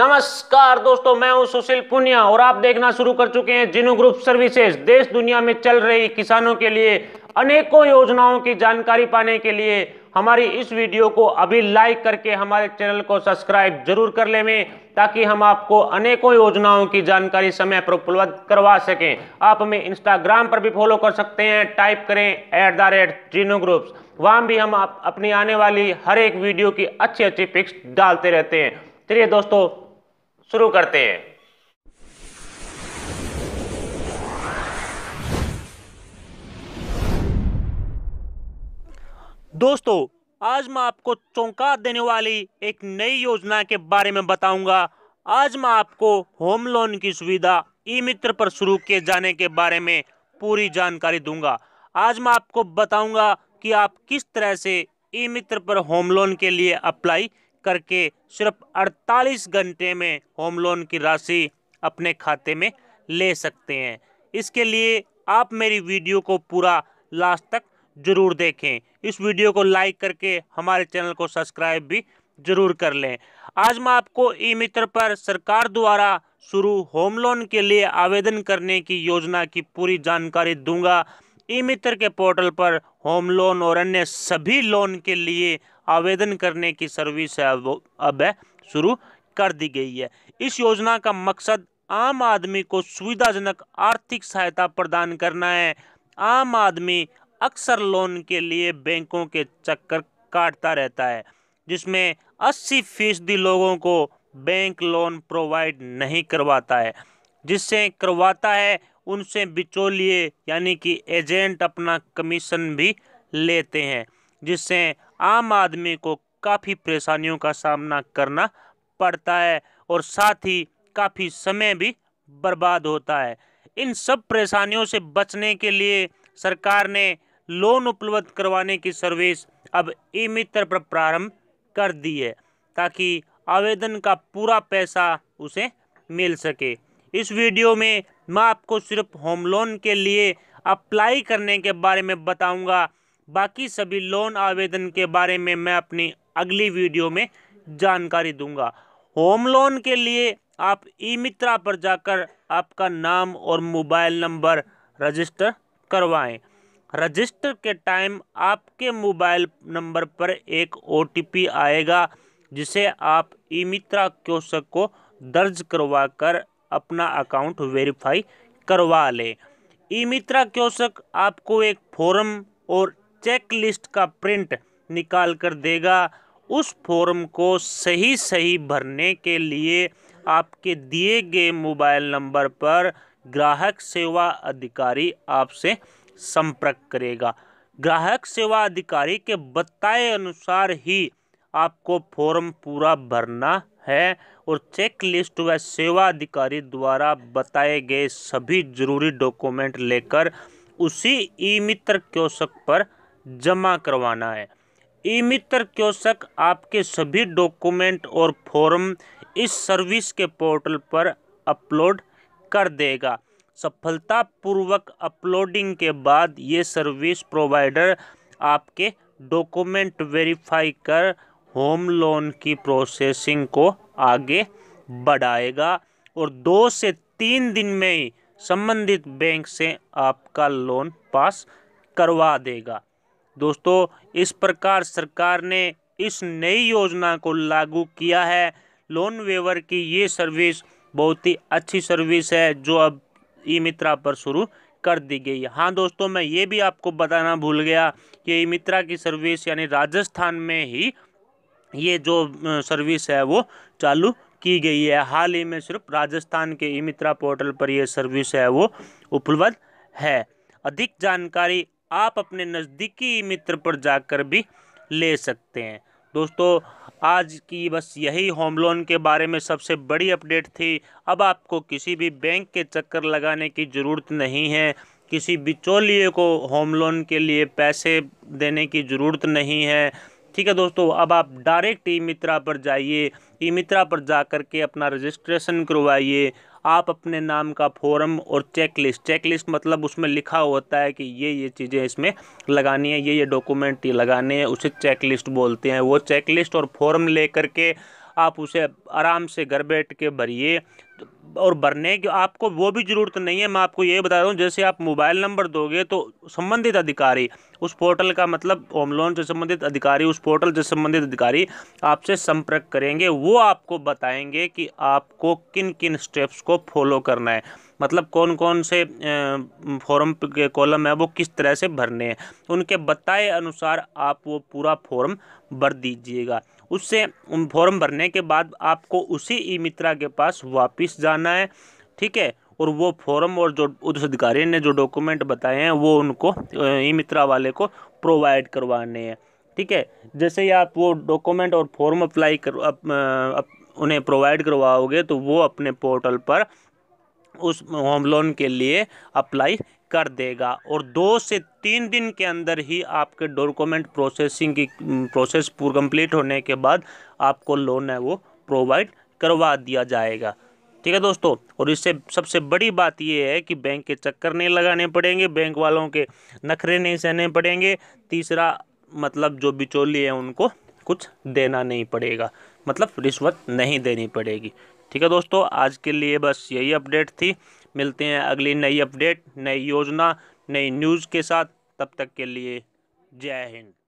नमस्कार दोस्तों मैं हूं सुशील पुनिया और आप देखना शुरू कर चुके हैं जिनो ग्रुप सर्विसेज देश दुनिया में चल रही किसानों के लिए अनेकों योजनाओं की जानकारी पाने के लिए हमारी इस वीडियो को अभी लाइक करके हमारे चैनल को सब्सक्राइब जरूर कर में ताकि हम आपको अनेकों योजनाओं की जानकारी समय पर उपलब्ध करवा सकें आप हमें इंस्टाग्राम पर भी फॉलो कर सकते हैं टाइप करें एट द रेट जीनो ग्रुप्स वहाँ भी हम आप अपनी आने वाली हर एक वीडियो की अच्छी अच्छी पिक्स डालते रहते हैं चलिए दोस्तों शुरू करते हैं दोस्तों आज मैं आपको चौंका देने वाली एक नई योजना के बारे में बताऊंगा आज मैं आपको होम लोन की सुविधा ई मित्र पर शुरू किए जाने के बारे में पूरी जानकारी दूंगा आज मैं आपको बताऊंगा कि आप किस तरह से ई मित्र पर होम लोन के लिए अप्लाई करके सिर्फ 48 घंटे में होम लोन की राशि अपने खाते में ले सकते हैं इसके लिए आप मेरी वीडियो को पूरा लास्ट तक ज़रूर देखें इस वीडियो को लाइक करके हमारे चैनल को सब्सक्राइब भी ज़रूर कर लें आज मैं आपको ई मित्र पर सरकार द्वारा शुरू होम लोन के लिए आवेदन करने की योजना की पूरी जानकारी दूंगा ई मित्र के पोर्टल पर होम लोन और अन्य सभी लोन के लिए आवेदन करने की सर्विस है अब शुरू कर दी गई है इस योजना का मकसद आम आदमी को सुविधाजनक आर्थिक सहायता प्रदान करना है आम आदमी अक्सर लोन के लिए बैंकों के चक्कर काटता रहता है जिसमें 80 फीसदी लोगों को बैंक लोन प्रोवाइड नहीं करवाता है जिससे करवाता है उनसे बिचौलिए यानी कि एजेंट अपना कमीशन भी लेते हैं जिससे आम आदमी को काफ़ी परेशानियों का सामना करना पड़ता है और साथ ही काफ़ी समय भी बर्बाद होता है इन सब परेशानियों से बचने के लिए सरकार ने लोन उपलब्ध करवाने की सर्विस अब ई मित्र पर प्रारंभ कर दी है ताकि आवेदन का पूरा पैसा उसे मिल सके इस वीडियो में मैं आपको सिर्फ होम लोन के लिए अप्लाई करने के बारे में बताऊंगा बाकी सभी लोन आवेदन के बारे में मैं अपनी अगली वीडियो में जानकारी दूंगा होम लोन के लिए आप ई मित्रा पर जाकर आपका नाम और मोबाइल नंबर रजिस्टर करवाएं रजिस्टर के टाइम आपके मोबाइल नंबर पर एक ओ आएगा जिसे आप ई मित्रा क्योशक को दर्ज करवा कर अपना अकाउंट वेरीफाई करवा लें ई मित्रा क्योशक आपको एक फॉर्म और चेक लिस्ट का प्रिंट निकाल कर देगा उस फॉर्म को सही सही भरने के लिए आपके दिए गए मोबाइल नंबर पर ग्राहक सेवा अधिकारी आपसे संपर्क करेगा ग्राहक सेवा अधिकारी के बताए अनुसार ही आपको फॉर्म पूरा भरना है और चेक लिस्ट व सेवा अधिकारी द्वारा बताए गए सभी जरूरी डॉक्यूमेंट लेकर उसी ई मित्र क्योशक पर जमा करवाना है ई मित्र क्योशक आपके सभी डॉक्यूमेंट और फॉर्म इस सर्विस के पोर्टल पर अपलोड कर देगा सफलतापूर्वक अपलोडिंग के बाद ये सर्विस प्रोवाइडर आपके डॉक्यूमेंट वेरीफाई कर होम लोन की प्रोसेसिंग को आगे बढ़ाएगा और दो से तीन दिन में ही संबंधित बैंक से आपका लोन पास करवा देगा दोस्तों इस प्रकार सरकार ने इस नई योजना को लागू किया है लोन वेवर की ये सर्विस बहुत ही अच्छी सर्विस है जो अब ई मित्रा पर शुरू कर दी गई है हाँ दोस्तों मैं ये भी आपको बताना भूल गया कि ई मित्रा की सर्विस यानी राजस्थान में ही ये जो सर्विस है वो चालू की गई है हाल ही में सिर्फ राजस्थान के ई मित्रा पोर्टल पर यह सर्विस है वो उपलब्ध है अधिक जानकारी आप अपने नज़दीकी मित्र पर जाकर भी ले सकते हैं दोस्तों आज की बस यही होम लोन के बारे में सबसे बड़ी अपडेट थी अब आपको किसी भी बैंक के चक्कर लगाने की ज़रूरत नहीं है किसी बिचौलिए को होम लोन के लिए पैसे देने की ज़रूरत नहीं है ठीक है दोस्तों अब आप डायरेक्ट ई मित्रा पर जाइए ई मित्रा पर जा कर के अपना रजिस्ट्रेशन करवाइए आप अपने नाम का फॉर्म और चेकलिस्ट चेकलिस्ट मतलब उसमें लिखा होता है कि ये ये चीज़ें इसमें लगानी है ये ये डॉक्यूमेंट ये लगाने हैं उसे चेकलिस्ट बोलते हैं वो चेकलिस्ट और फॉर्म ले करके आप उसे आराम से घर बैठ के भरिए और भरने की आपको वो भी ज़रूरत नहीं है मैं आपको ये बता रहा हूँ जैसे आप मोबाइल नंबर दोगे तो संबंधित अधिकारी उस पोर्टल का मतलब होम लोन से संबंधित अधिकारी उस पोर्टल से संबंधित अधिकारी आपसे संपर्क करेंगे वो आपको बताएंगे कि आपको किन किन स्टेप्स को फॉलो करना है मतलब कौन कौन से फॉर्म के कॉलम है वो किस तरह से भरने हैं उनके बताए अनुसार आप वो पूरा फॉर्म भर दीजिएगा उससे उन फॉर्म भरने के बाद आपको उसी ई मित्रा के पास वापस जाना है ठीक है और वो फॉर्म और जो उस अधिकारी ने जो डॉक्यूमेंट बताए हैं वो उनको ई मित्रा वाले को प्रोवाइड करवाने हैं ठीक है जैसे ही आप वो डॉक्यूमेंट और फॉर्म अप्लाई कर अप, अप, उन्हें प्रोवाइड करवाओगे तो वो अपने पोर्टल पर उस होम लोन के लिए अप्लाई कर देगा और दो से तीन दिन के अंदर ही आपके डॉक्यूमेंट प्रोसेसिंग की प्रोसेस कंप्लीट होने के बाद आपको लोन है वो प्रोवाइड करवा दिया जाएगा ठीक है दोस्तों और इससे सबसे बड़ी बात यह है कि बैंक के चक्कर नहीं लगाने पड़ेंगे बैंक वालों के नखरे नहीं सहने पड़ेंगे तीसरा मतलब जो बिचौली है उनको कुछ देना नहीं पड़ेगा मतलब रिश्वत नहीं देनी पड़ेगी ठीक है दोस्तों आज के लिए बस यही अपडेट थी मिलते हैं अगली नई अपडेट नई योजना नई न्यूज़ के साथ तब तक के लिए जय हिंद